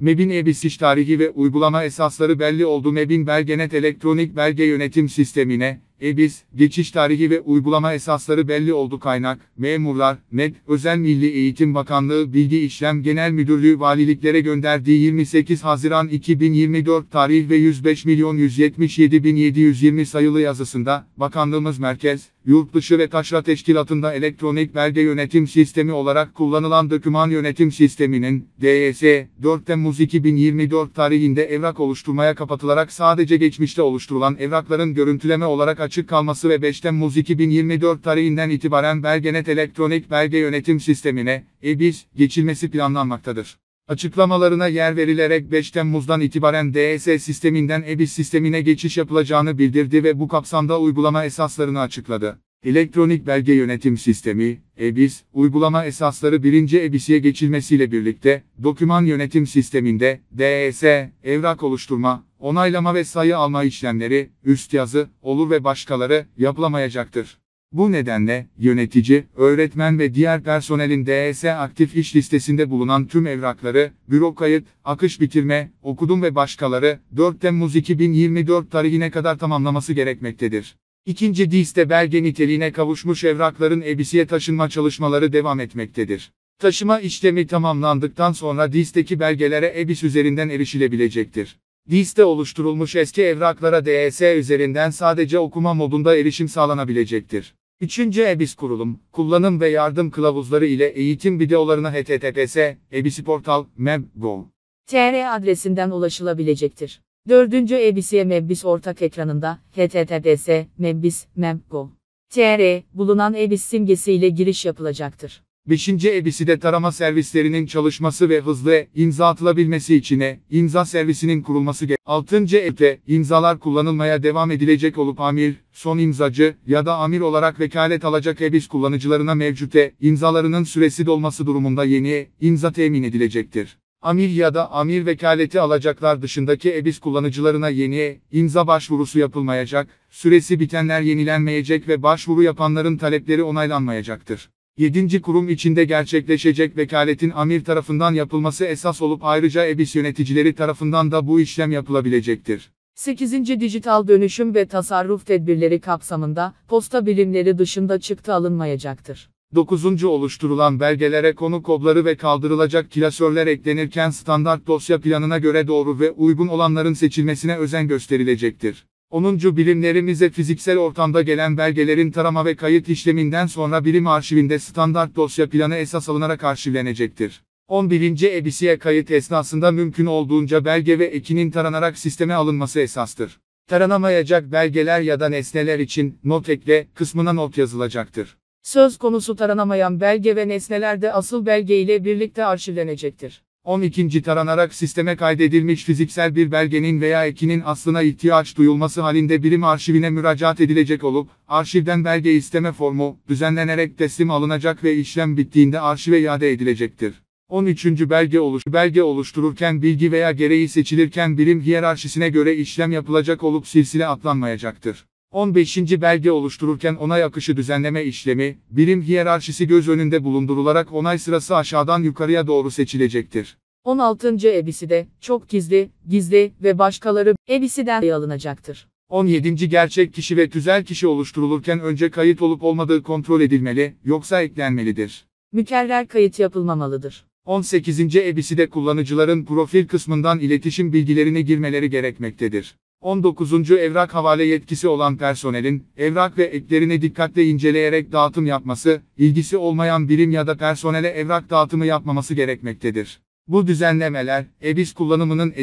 MEB'in e-bisiş tarihi ve uygulama esasları belli oldu. MEB'in Belgenet elektronik belge yönetim sistemine, EBİZ, geçiş tarihi ve uygulama esasları belli oldu kaynak, memurlar, net, Özel Milli Eğitim Bakanlığı Bilgi İşlem Genel Müdürlüğü valiliklere gönderdiği 28 Haziran 2024 tarih ve 105 milyon 177 bin 720 sayılı yazısında, Bakanlığımız Merkez, Yurt dışı ve Taşra Teşkilatı'nda elektronik belge yönetim sistemi olarak kullanılan döküman yönetim sisteminin, DYS, e 4 Temmuz 2024 tarihinde evrak oluşturmaya kapatılarak sadece geçmişte oluşturulan evrakların görüntüleme olarak açık kalması ve 5 Temmuz 2024 tarihinden itibaren Belgenet elektronik belge yönetim sistemine, Ebis geçilmesi planlanmaktadır. Açıklamalarına yer verilerek 5 Temmuz'dan itibaren DS e sisteminden Ebis sistemine geçiş yapılacağını bildirdi ve bu kapsamda uygulama esaslarını açıkladı. Elektronik Belge Yönetim Sistemi, EBIS, uygulama esasları 1. EBIS'ye geçilmesiyle birlikte, doküman yönetim sisteminde, DS, e evrak oluşturma, onaylama ve sayı alma işlemleri, üst yazı, olur ve başkaları yapılamayacaktır. Bu nedenle, yönetici, öğretmen ve diğer personelin DS aktif iş listesinde bulunan tüm evrakları, büro kayıt, akış bitirme, okudum ve başkaları, 4 Temmuz 2024 tarihine kadar tamamlaması gerekmektedir. İkinci DİS'te belge niteliğine kavuşmuş evrakların EBİS'e taşınma çalışmaları devam etmektedir. Taşıma işlemi tamamlandıktan sonra DİS'teki belgelere EBİS üzerinden erişilebilecektir. Diste oluşturulmuş eski evraklara DES üzerinden sadece okuma modunda erişim sağlanabilecektir. 3. EBIS kurulum, kullanım ve yardım kılavuzları ile eğitim videolarına https ebisportal meb.gov. TR adresinden ulaşılabilecektir. 4. EBİSİ'ye MEBBİS ortak ekranında https mebbis mem.go.tr bulunan EBİS simgesiyle giriş yapılacaktır. 5. Ebisi de tarama servislerinin çalışması ve hızlı imza atılabilmesi için e, imza servisinin kurulması gerek. 6. Ebde imzalar kullanılmaya devam edilecek olup amir, son imzacı ya da amir olarak vekalet alacak EBİS kullanıcılarına mevcute imzalarının süresi dolması durumunda yeni imza temin edilecektir. Amir ya da amir vekaleti alacaklar dışındaki EBİS kullanıcılarına yeni imza başvurusu yapılmayacak, süresi bitenler yenilenmeyecek ve başvuru yapanların talepleri onaylanmayacaktır. 7. kurum içinde gerçekleşecek vekaletin amir tarafından yapılması esas olup ayrıca EBİS yöneticileri tarafından da bu işlem yapılabilecektir. 8. Dijital dönüşüm ve tasarruf tedbirleri kapsamında posta birimleri dışında çıktı alınmayacaktır. 9. Oluşturulan belgelere konu kodları ve kaldırılacak klasörler eklenirken standart dosya planına göre doğru ve uygun olanların seçilmesine özen gösterilecektir. 10. Bilimlerimize fiziksel ortamda gelen belgelerin tarama ve kayıt işleminden sonra bilim arşivinde standart dosya planı esas alınarak arşivlenecektir. 11. EBC'ye kayıt esnasında mümkün olduğunca belge ve ekinin taranarak sisteme alınması esastır. Taranamayacak belgeler ya da nesneler için not ekle kısmına not yazılacaktır. Söz konusu taranamayan belge ve nesneler de asıl belge ile birlikte arşivlenecektir. 12. Taranarak sisteme kaydedilmiş fiziksel bir belgenin veya ekinin aslına ihtiyaç duyulması halinde birim arşivine müracaat edilecek olup, arşivden belge isteme formu, düzenlenerek teslim alınacak ve işlem bittiğinde arşive iade edilecektir. 13. Belge, oluş belge oluştururken bilgi veya gereği seçilirken birim hiyerarşisine göre işlem yapılacak olup silsile atlanmayacaktır. 15. belge oluştururken onay akışı düzenleme işlemi, birim hiyerarşisi göz önünde bulundurularak onay sırası aşağıdan yukarıya doğru seçilecektir. 16. ebisi de çok gizli, gizli ve başkaları ebisiden alınacaktır. 17. Gerçek kişi ve tüzel kişi oluşturulurken önce kayıt olup olmadığı kontrol edilmeli, yoksa eklenmelidir. Mükerrer kayıt yapılmamalıdır. 18. ebisi de kullanıcıların profil kısmından iletişim bilgilerini girmeleri gerekmektedir. 19. evrak havale yetkisi olan personelin, evrak ve eklerini dikkatle inceleyerek dağıtım yapması, ilgisi olmayan birim ya da personele evrak dağıtımı yapmaması gerekmektedir. Bu düzenlemeler, ebis kullanımının etkisi